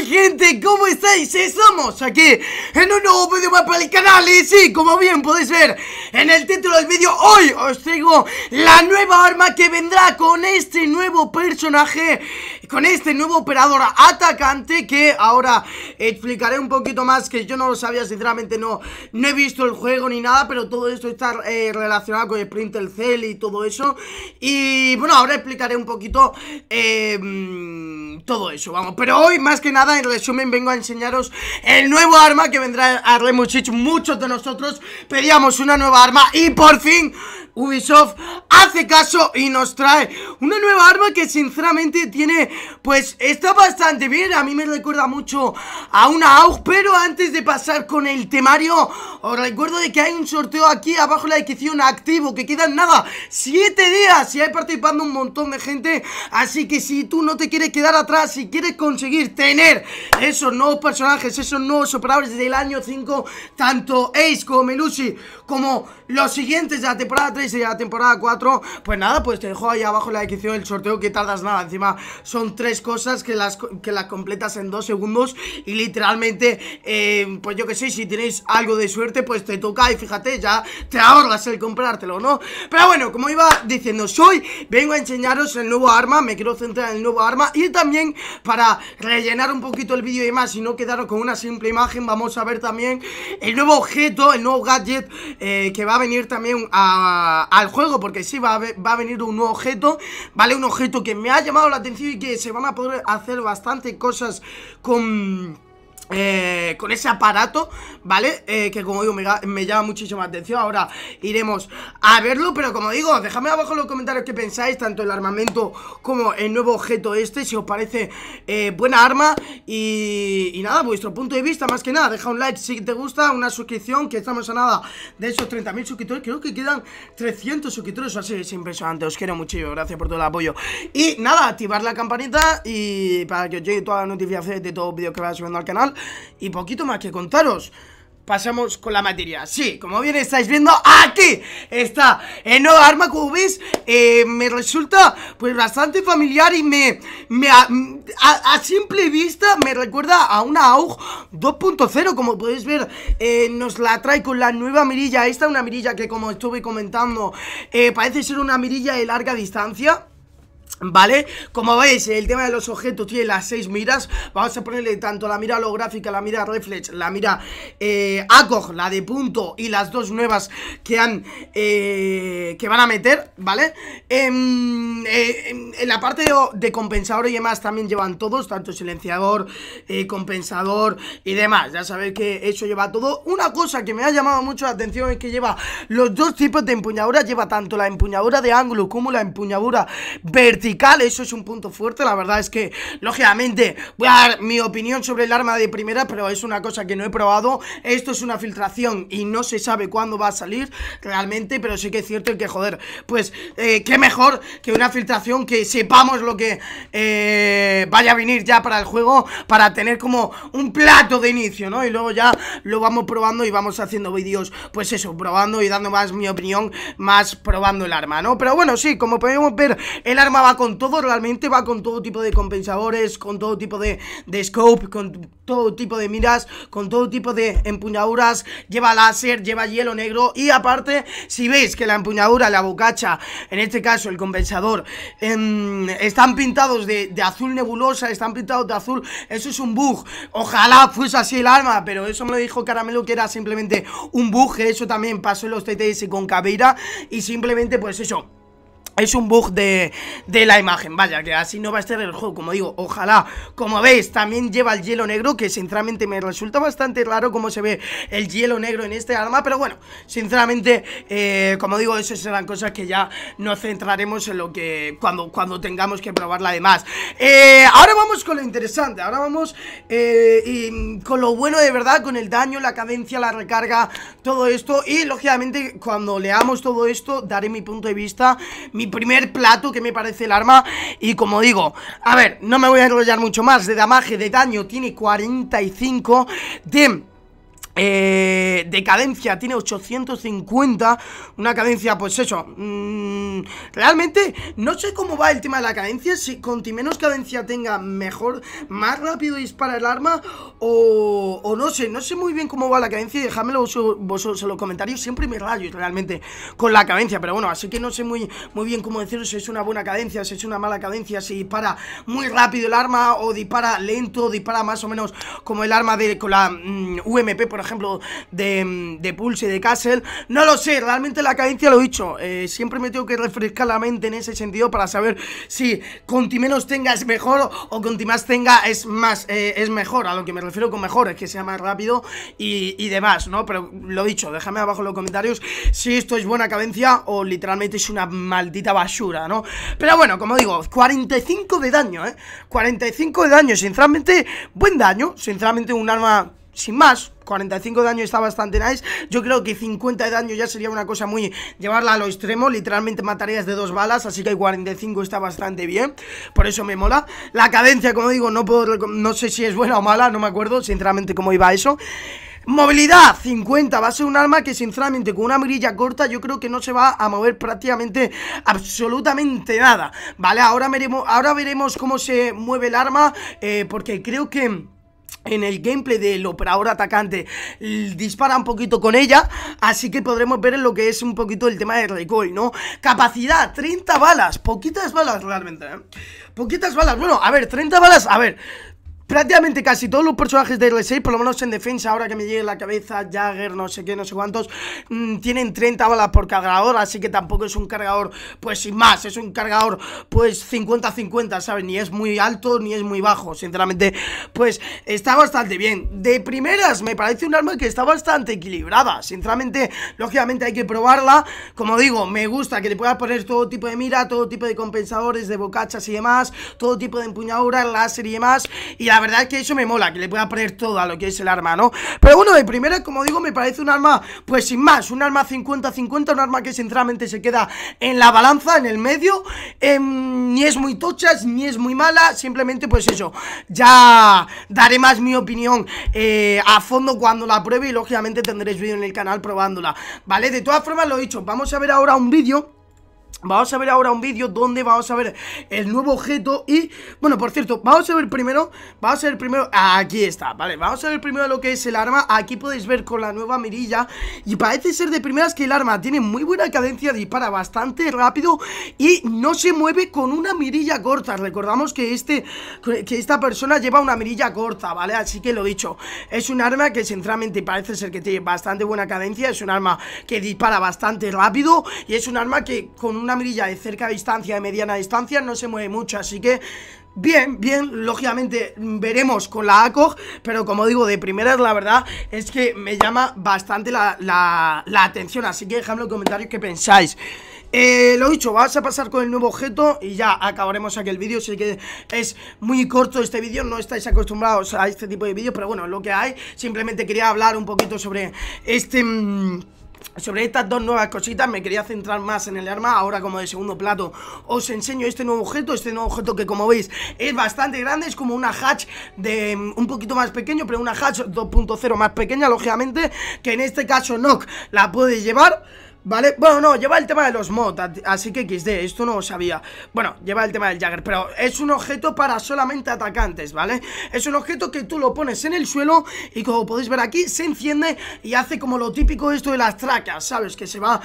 gente? ¿Cómo estáis? Estamos aquí en un nuevo vídeo para el canal Y ¿eh? sí, como bien podéis ver en el título del vídeo Hoy os traigo la nueva arma que vendrá con este nuevo personaje con este nuevo operador atacante que ahora explicaré un poquito más que yo no lo sabía, sinceramente no, no he visto el juego ni nada, pero todo esto está eh, relacionado con el Cell y todo eso y bueno, ahora explicaré un poquito em, todo eso, vamos, pero hoy más que nada en resumen vengo a enseñaros el nuevo arma que vendrá a Remuchich, muchos de nosotros pedíamos una nueva arma y por fin Ubisoft hace caso y nos trae una nueva arma que sinceramente tiene, pues está bastante bien, a mí me recuerda mucho a una AUG, pero antes de pasar con el temario, os recuerdo de que hay un sorteo aquí abajo en la descripción activo, que quedan nada, 7 días y hay participando un montón de gente, así que si tú no te quieres quedar atrás, si quieres conseguir tener esos nuevos personajes, esos nuevos operadores del año 5, tanto Ace como Melusi como los siguientes de la temporada 3 y de la temporada 4 Pues nada, pues te dejo ahí abajo en la descripción el sorteo que tardas nada Encima son tres cosas que las, que las completas en dos segundos Y literalmente, eh, pues yo que sé, si tenéis algo de suerte pues te toca Y fíjate, ya te ahorras el comprártelo, ¿no? Pero bueno, como iba diciendo, hoy vengo a enseñaros el nuevo arma Me quiero centrar en el nuevo arma Y también para rellenar un poquito el vídeo y más Y no quedaros con una simple imagen Vamos a ver también el nuevo objeto, el nuevo gadget eh, que va a venir también al juego Porque si va a, va a venir un nuevo objeto, ¿vale? Un objeto que me ha llamado la atención y que se van a poder hacer bastante cosas con eh, con ese aparato, ¿vale? Eh, que como digo, me, llama muchísimo la atención Ahora iremos a verlo Pero como digo, dejadme abajo en los comentarios qué pensáis Tanto el armamento como el nuevo objeto este Si os parece eh, buena arma y, nada, vuestro punto de vista más que nada Deja un like si te gusta, una suscripción Que estamos a nada de esos 30.000 suscriptores Creo que quedan 300 suscriptores así Es impresionante, os quiero muchísimo, gracias por todo el apoyo Y nada, activar la campanita Y para que os llegue todas las notificaciones de todos los vídeos que vaya subiendo al canal y poquito más que contaros pasamos con la materia Sí, como bien estáis viendo, aquí está el nuevo arma Como veis, eh, me resulta pues bastante familiar y me, a, simple vista me recuerda a una AUG 2.0 Como podéis ver, eh, nos la trae con la nueva mirilla Esta una mirilla que como estuve comentando, eh, parece ser una mirilla de larga distancia ¿Vale? Como veis, el tema de los objetos tiene las seis miras Vamos a ponerle tanto la mira holográfica, la mira reflex, la mira eh, ACOG, la de punto y las dos nuevas que han eh, que van a meter, ¿vale? Em, eh, en, la parte de, compensador y demás también llevan todos, tanto silenciador, compensador y demás Ya sabéis que eso lleva todo Una cosa que me ha llamado mucho la atención es que lleva los dos tipos de empuñadura Lleva tanto la empuñadura de ángulo como la empuñadura vertical eso es un punto fuerte, la verdad es que, lógicamente, voy a dar mi opinión sobre el arma de primera, pero es una cosa que no he probado, esto es una filtración y no se sabe cuándo va a salir realmente, pero sí que es cierto que, joder, pues, que eh, qué mejor que una filtración que sepamos lo que... Eh, vaya a venir ya para el juego Para tener como un plato de inicio, ¿no? Y luego ya lo vamos probando y vamos haciendo vídeos Pues eso, probando y dando más mi opinión Más probando el arma, ¿no? Pero bueno, sí, como podemos ver El arma va con todo, realmente va con todo tipo de compensadores Con todo tipo de, de scope Con todo tipo de miras, con todo tipo de empuñaduras, lleva láser, lleva hielo negro y aparte, si veis que la empuñadura, la bocacha, en este caso el compensador, em, están pintados de, azul nebulosa, están pintados de azul, eso es un bug, ojalá fuese así el arma, pero eso me lo dijo Caramelo que era simplemente un bug, eso también pasó en los TTS con cabeira. y simplemente pues eso... Es un bug de, la imagen, vaya, que así no va a estar el juego, como digo, ojalá Como veis, también lleva el hielo negro, que sinceramente me resulta bastante raro cómo se ve el hielo negro en este arma Pero bueno, sinceramente, eh, como digo, esas serán cosas que ya nos centraremos en lo que, cuando, cuando tengamos que probarla además eh, Ahora vamos con lo interesante, ahora vamos eh, con lo bueno de verdad, con el daño, la cadencia, la recarga, todo esto Y lógicamente cuando leamos todo esto, daré mi punto de vista, mi primer plato que me parece el arma Y como digo, a ver, no me voy a enrollar mucho más De damaje, de daño, tiene 45 De eh, de cadencia tiene 850 Una cadencia, pues eso mmm, Realmente No sé cómo va el tema de la cadencia Si ti menos cadencia tenga mejor Más rápido dispara el arma o, no sé, no sé muy bien cómo va la cadencia Y dejadmelo vosotros en los comentarios Siempre me rayo realmente con la cadencia Pero bueno, así que no sé muy, muy bien cómo deciros Si es una buena cadencia, si es una mala cadencia Si dispara muy rápido el arma O dispara lento, dispara más o menos Como el arma de con la mm, UMP por ejemplo, de, Pulse y de Castle. No lo sé, realmente la cadencia lo he dicho. Eh, siempre me tengo que refrescar la mente en ese sentido para saber si conti menos tenga es mejor o conti más tenga es más, eh, es mejor. A lo que me refiero con mejor es que sea más rápido y, demás, ¿no? Pero lo he dicho, déjame abajo en los comentarios si esto es buena cadencia o literalmente es una maldita basura, ¿no? Pero bueno, como digo, 45 de daño, ¿eh? 45 de daño, sinceramente, buen daño, sinceramente un arma sin más, 45 de daño está bastante nice Yo creo que 50 de daño ya sería una cosa muy... Llevarla a lo extremo, literalmente matarías de dos balas Así que 45 está bastante bien Por eso me mola La cadencia, como digo, no puedo... No sé si es buena o mala, no me acuerdo sinceramente cómo iba eso Movilidad 50 va a ser un arma que sinceramente con una mirilla corta yo creo que no se va a mover prácticamente absolutamente nada Vale, ahora veremos, ahora veremos cómo se mueve el arma eh, porque creo que en el gameplay del operador atacante dispara un poquito con ella, así que podremos ver lo que es un poquito el tema de recoil, ¿no? Capacidad, 30 balas, poquitas balas realmente, ¿eh? Poquitas balas, bueno, a ver, 30 balas, a ver, prácticamente casi todos los personajes de R6, por lo menos en defensa, ahora que me llegue la cabeza, Jagger, no sé qué, no sé cuántos, mm, tienen 30 balas por cargador, así que tampoco es un cargador, pues sin más, es un cargador, pues 50-50, ¿sabes? Ni es muy alto, ni es muy bajo, sinceramente, pues está bastante bien. De primeras, me parece un arma que está bastante equilibrada, sinceramente, lógicamente hay que probarla, como digo, me gusta que le puedas poner todo tipo de mira, todo tipo de compensadores, de bocachas y demás, todo tipo de empuñadura, láser y demás, y la verdad es que eso me mola, que le pueda poner todo a lo que es el arma, ¿no? Pero bueno, de primera, como digo, me parece un arma, pues sin más, un arma 50-50, un arma que sinceramente se queda en la balanza, en el medio, em, ni es muy tochas, ni es muy mala, simplemente pues eso, ya daré más mi opinión eh, a fondo cuando la pruebe y lógicamente tendréis vídeo en el canal probándola, ¿vale? De todas formas, lo he dicho, vamos a ver ahora un vídeo Vamos a ver ahora un vídeo donde vamos a ver el nuevo objeto y, bueno, por cierto, vamos a ver primero, vamos a ver primero, aquí está, vale, vamos a ver primero lo que es el arma, aquí podéis ver con la nueva mirilla y parece ser de primeras que el arma tiene muy buena cadencia, dispara bastante rápido y no se mueve con una mirilla corta, recordamos que este, que esta persona lleva una mirilla corta, vale, así que lo dicho, es un arma que sinceramente parece ser que tiene bastante buena cadencia, es un arma que dispara bastante rápido y es un arma que con una mirilla de cerca distancia, de mediana distancia, no se mueve mucho, así que Bien, bien, lógicamente veremos con la ACOG, pero como digo, de primeras la verdad es que me llama bastante la, la, atención, así que dejadme en los comentarios qué pensáis. Eh, lo dicho, vamos a pasar con el nuevo objeto y ya acabaremos aquí el vídeo, sé que es muy corto este vídeo, no estáis acostumbrados a este tipo de vídeos, pero bueno, lo que hay, simplemente quería hablar un poquito sobre este... Mm, sobre estas dos nuevas cositas me quería centrar más en el arma Ahora como de segundo plato os enseño este nuevo objeto Este nuevo objeto que como veis es bastante grande Es como una hatch de mm, un poquito más pequeño Pero una hatch 2.0 más pequeña lógicamente Que en este caso Nock la puede llevar ¿Vale? Bueno, no, lleva el tema de los mods, así que XD, esto no lo sabía Bueno, lleva el tema del Jagger, pero es un objeto para solamente atacantes, ¿vale? Es un objeto que tú lo pones en el suelo y como podéis ver aquí, se enciende y hace como lo típico esto de las tracas, ¿sabes? Que se va,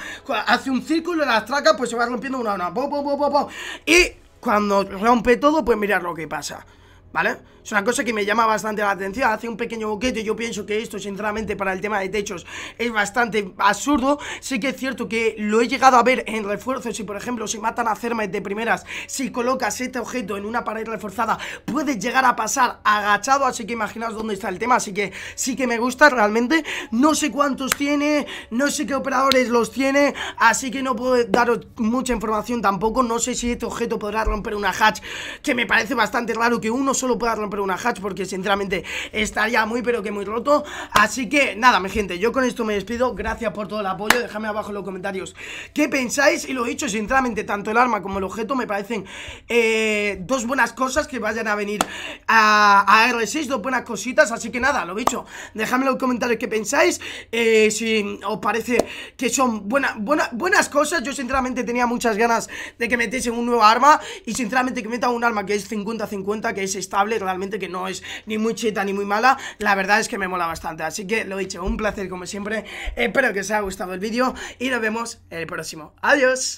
hace un círculo de las tracas, pues se va rompiendo una a una Y cuando rompe todo, pues mirad lo que pasa ¿Vale? Es una cosa que me llama bastante la atención Hace un pequeño boquete, yo pienso que esto sinceramente para el tema de techos es bastante absurdo Sí que es cierto que lo he llegado a ver en refuerzos Y por ejemplo si matan a cerma de primeras Si colocas este objeto en una pared reforzada Puede llegar a pasar agachado Así que imaginaos dónde está el tema Así que sí que me gusta realmente No sé cuántos tiene, no sé qué operadores los tiene Así que no puedo daros mucha información tampoco No sé si este objeto podrá romper una hatch Que me parece bastante raro que uno solo pueda romper una hatch porque sinceramente estaría muy pero que muy roto Así que nada, mi gente, yo con esto me despido Gracias por todo el apoyo, dejadme abajo en los comentarios qué pensáis Y lo dicho sinceramente, tanto el arma como el objeto me parecen eh, dos buenas cosas que vayan a venir a, R6 Dos buenas cositas, así que nada, lo dicho, dejadme en los comentarios qué pensáis eh, Si os parece que son buenas, buenas, buenas cosas, yo sinceramente tenía muchas ganas de que metiesen un nuevo arma Y sinceramente que metan un arma que es 50-50, que es realmente que no es ni muy chita ni muy mala, la verdad es que me mola bastante, así que lo he dicho, un placer como siempre, espero que os haya gustado el vídeo y nos vemos el próximo, adiós